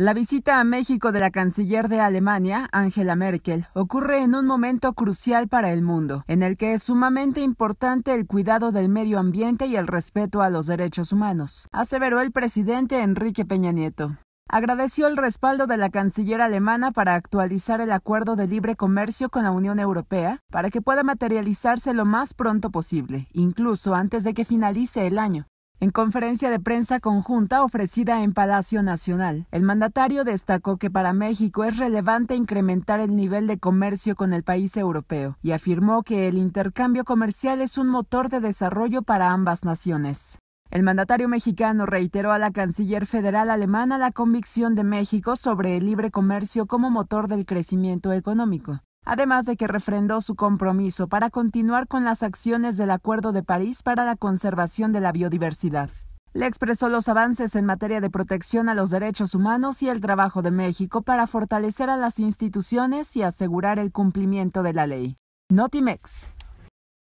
La visita a México de la canciller de Alemania, Angela Merkel, ocurre en un momento crucial para el mundo, en el que es sumamente importante el cuidado del medio ambiente y el respeto a los derechos humanos, aseveró el presidente Enrique Peña Nieto agradeció el respaldo de la canciller alemana para actualizar el acuerdo de libre comercio con la Unión Europea para que pueda materializarse lo más pronto posible, incluso antes de que finalice el año. En conferencia de prensa conjunta ofrecida en Palacio Nacional, el mandatario destacó que para México es relevante incrementar el nivel de comercio con el país europeo y afirmó que el intercambio comercial es un motor de desarrollo para ambas naciones. El mandatario mexicano reiteró a la canciller federal alemana la convicción de México sobre el libre comercio como motor del crecimiento económico además de que refrendó su compromiso para continuar con las acciones del Acuerdo de París para la conservación de la biodiversidad. Le expresó los avances en materia de protección a los derechos humanos y el trabajo de México para fortalecer a las instituciones y asegurar el cumplimiento de la ley. Notimex.